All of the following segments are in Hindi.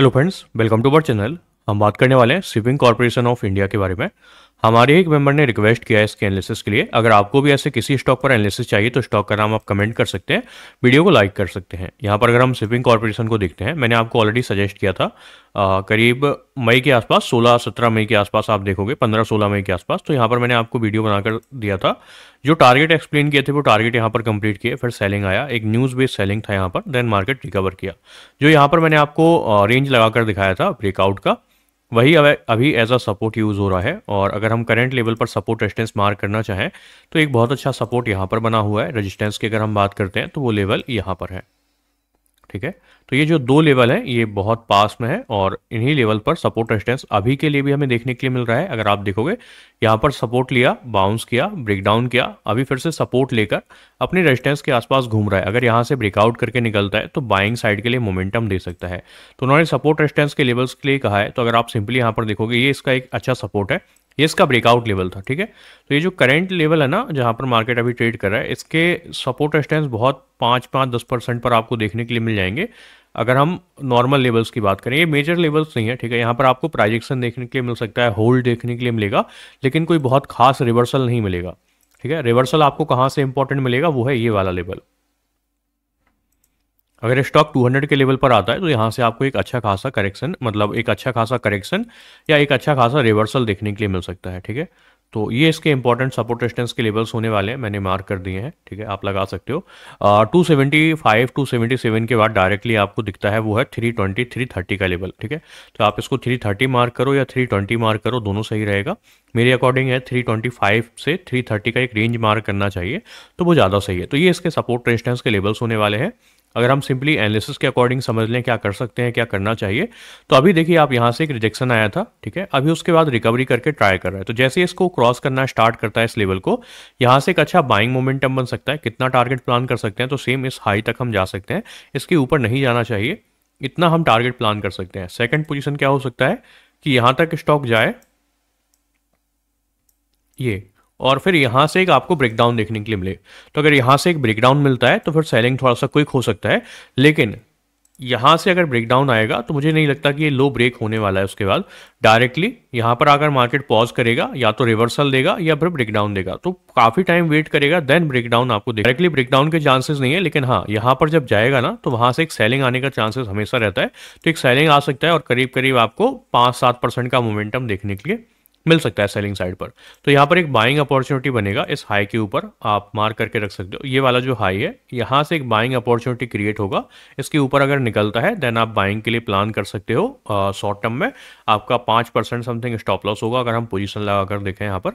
hello friends welcome to our channel हम बात करने वाले हैं शिपिंग कॉरपोरेशन ऑफ इंडिया के बारे में हमारे एक मेंबर ने रिक्वेस्ट किया है इसके एनालिसिस के लिए अगर आपको भी ऐसे किसी स्टॉक पर एनालिसिस चाहिए तो स्टॉक का नाम आप कमेंट कर सकते हैं वीडियो को लाइक कर सकते हैं यहाँ पर अगर हम शिपिंग कॉर्पोरेशन को देखते हैं मैंने आपको ऑलरेडी सजेस्ट किया था आ, करीब मई के आसपास 16-17 मई के आसपास आप देखोगे 15-16 मई के आसपास तो यहाँ पर मैंने आपको वीडियो बनाकर दिया था जो टारगेट एक्सप्लेन किए थे वो टारगेट यहाँ पर कंप्लीट किए फिर सेलिंग आया एक न्यूज़ बेस्ड सेलिंग था यहाँ पर देन मार्केट रिकवर किया जो यहाँ पर मैंने आपको रेंज लगाकर दिखाया था ब्रेकआउट का वही अभी एज अ सपोर्ट यूज़ हो रहा है और अगर हम करंट लेवल पर सपोर्ट रेजिस्टेंस मार्क करना चाहें तो एक बहुत अच्छा सपोर्ट यहाँ पर बना हुआ है रेजिस्टेंस की अगर हम बात करते हैं तो वो लेवल यहाँ पर है ठीक है तो ये जो दो लेवल है ये बहुत पास में है और इन्हीं लेवल पर सपोर्ट रेजिस्टेंस अभी के लिए भी हमें देखने के लिए मिल रहा है अगर आप देखोगे यहाँ पर सपोर्ट लिया बाउंस किया ब्रेकडाउन किया अभी फिर से सपोर्ट लेकर अपने रेजिस्टेंस के आसपास घूम रहा है अगर यहाँ से ब्रेकआउट करके निकलता है तो बाइंग साइड के लिए मोमेंटम दे सकता है तो उन्होंने सपोर्ट रेजिस्टेंस के लेवल्स के लिए कहा है तो अगर आप सिंपली यहाँ पर देखोगे ये इसका एक अच्छा सपोर्ट है ये इसका ब्रेकआउट लेवल था ठीक है तो ये जो करेंट लेवल है ना जहाँ पर मार्केट अभी ट्रेड कर रहा है इसके सपोर्ट रेस्टेंस बहुत पाँच पाँच दस परसेंट पर आपको देखने के लिए मिल जाएंगे अगर हम नॉर्मल लेवल्स की बात करें ये मेजर लेवल्स नहीं है ठीक है यहाँ पर आपको प्राइजेक्शन देखने के लिए मिल सकता है होल्ड देखने के लिए मिलेगा लेकिन कोई बहुत खास रिवर्सल नहीं मिलेगा ठीक है रिवर्सल आपको कहाँ से इंपॉर्टेंट मिलेगा वो है ये वाला लेवल अगर स्टॉक 200 के लेवल पर आता है तो यहाँ से आपको एक अच्छा खासा करेक्शन मतलब एक अच्छा खासा करेक्शन या एक अच्छा खासा रिवर्सल देखने के लिए मिल सकता है ठीक है तो ये इसके इंपॉर्टेंट सपोर्ट रेस्टेंस के लेवल्स होने वाले हैं मैंने मार्क कर दिए हैं ठीक है आप लगा सकते हो two seventy five two seventy seven के बाद डायरेक्टली आपको दिखता है वो है थ्री ट्वेंटी थ्री थर्टी का लेवल ठीक है तो आप इसको थ्री थर्टी मार्क करो या थ्री ट्वेंटी मार्क करो दोनों सही रहेगा मेरे अकॉर्डिंग है थ्री ट्वेंटी फाइव से थ्री थर्टी का एक रेंज मार्क करना चाहिए तो वो ज़्यादा सही है तो ये इसके सपोर्ट रेस्टेंस के लेवल्स होने वाले हैं अगर हम सिंपली एनालिसिस के अकॉर्डिंग समझ लें क्या कर सकते हैं क्या करना चाहिए तो अभी देखिए आप यहाँ से एक रिजेक्शन आया था ठीक है अभी उसके बाद रिकवरी करके ट्राई कर रहा है तो जैसे इसको क्रॉस करना स्टार्ट करता है इस लेवल को यहाँ से एक अच्छा बाइंग मोमेंटम बन सकता है कितना टारगेट प्लान कर सकते हैं तो सेम इस हाई तक हम जा सकते हैं इसके ऊपर नहीं जाना चाहिए इतना हम टारगेट प्लान कर सकते हैं सेकेंड पोजिशन क्या हो सकता है कि यहाँ तक स्टॉक जाए ये और फिर यहाँ से एक आपको ब्रेकडाउन देखने के लिए मिले तो अगर यहाँ से एक ब्रेकडाउन मिलता है तो फिर सेलिंग थोड़ा सा क्विक हो सकता है लेकिन यहाँ से अगर ब्रेकडाउन आएगा तो मुझे नहीं लगता कि ये लो ब्रेक होने वाला है उसके बाद डायरेक्टली यहाँ पर आकर मार्केट पॉज करेगा या तो रिवर्सल देगा या फिर ब्रेकडाउन देगा तो काफ़ी टाइम वेट करेगा देन ब्रेकडाउन आपको डायरेक्टली ब्रेकडाउन के चांसेस नहीं है लेकिन हाँ यहाँ पर जब जाएगा ना तो वहाँ से एक सेलिंग आने का चांसेस हमेशा रहता है तो एक सेलिंग आ सकता है और करीब करीब आपको पाँच सात परसेंट का मोमेंटम देखने के लिए मिल सकता है सेलिंग साइड पर तो यहाँ पर एक बाइंग अपॉर्चुनिटी बनेगा इस हाई के ऊपर आप मार करके रख सकते हो ये वाला जो हाई है यहाँ से एक बाइंग अपॉर्चुनिटी क्रिएट होगा इसके ऊपर अगर निकलता है देन आप बाइंग के लिए प्लान कर सकते हो शॉर्ट टर्म में आपका पाँच परसेंट समथिंग स्टॉप लॉस होगा अगर हम पोजिशन लगा देखें यहाँ पर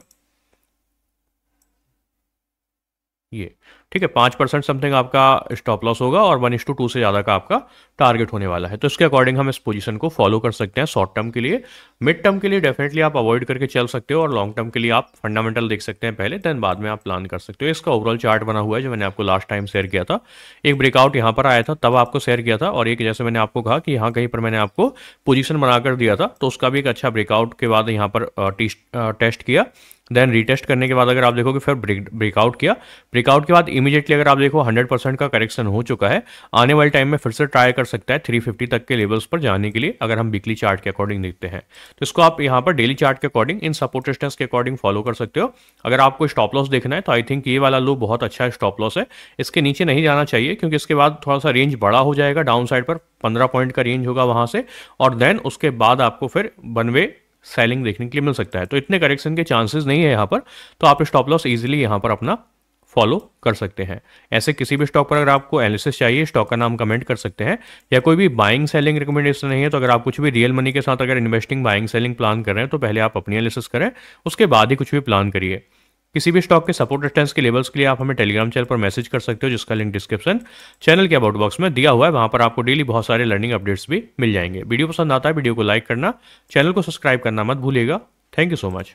ये ठीक है पाँच परसेंट समथिंग आपका स्टॉप लॉस होगा और वन टू टू से ज़्यादा का आपका टारगेट होने वाला है तो इसके अकॉर्डिंग हम इस पोजीशन को फॉलो कर सकते हैं शॉर्ट टर्म के लिए मिड टर्म के लिए डेफिनेटली आप अवॉइड करके चल सकते हो और लॉन्ग टर्म के लिए आप फंडामेंटल देख सकते हैं पहले देन बाद में आप प्लान कर सकते हो इसका ओवरऑल चार्ट बना हुआ है जो मैंने आपको लास्ट टाइम शेयर किया था एक ब्रेकआउट यहाँ पर आया था तब आपको शेयर किया था और एक जैसे मैंने आपको कहा कि यहाँ कहीं पर मैंने आपको पोजिशन बनाकर दिया था तो उसका भी एक अच्छा ब्रेकआउट के बाद यहाँ पर टेस्ट किया देन रीटेस्ट करने के बाद अगर आप देखोगे फिर ब्रेक ब्रेकआउट किया ब्रेकआउट के बाद इमीडिएटली अगर आप देखो 100 परसेंट का करेक्शन हो चुका है आने वाले टाइम में फिर से ट्राई कर सकता है 350 तक के लेवल्स पर जाने के लिए अगर हम वीकली चार्ट के अकॉर्डिंग देखते हैं तो इसको आप यहाँ पर डेली चार्ट के अकॉर्डिंग इन सपोर्ट स्टेस के अकॉर्डिंग फॉलो कर सकते हो अगर आपको स्टॉप लॉस देखना है तो आई थिंक ये वाला लो बहुत अच्छा स्टॉप लॉस है इसके नीचे नहीं जाना चाहिए क्योंकि इसके बाद थोड़ा सा रेंज बड़ा हो जाएगा डाउन साइड पर पंद्रह पॉइंट का रेंज होगा वहाँ से और देन उसके बाद आपको फिर वन वे सेलिंग देखने के लिए मिल सकता है तो इतने करेक्शन के चांसेस नहीं है यहाँ पर तो आप स्टॉप लॉस इजिली यहाँ पर अपना फॉलो कर सकते हैं ऐसे किसी भी स्टॉक पर अगर आपको एनालिसिस चाहिए स्टॉक का नाम कमेंट कर सकते हैं या कोई भी बाइंग सेलिंग रिकमेंडेशन नहीं है तो अगर आप कुछ भी रियल मनी के साथ अगर इन्वेस्टिंग बाइंग सेलिंग प्लान कर रहे हैं तो पहले आप अपनी एनालिसिस करें उसके बाद ही कुछ भी प्लान करिए किसी भी स्टॉक के सपोर्ट रिस्टेंस के लेवल्स के लिए आप हमें टेलीग्राम चैनल पर मैसेज कर सकते हो जिसका लिंक डिस्क्रिप्शन चैनल के अबाउट बॉक्स में दिया हुआ है वहां पर आपको डेली बहुत सारे लर्निंग अपडेट्स भी मिल जाएंगे वीडियो पसंद आता है वीडियो को लाइक करना चैनल को सब्सक्राइब करना मत भूलेगा थैंक यू सो मच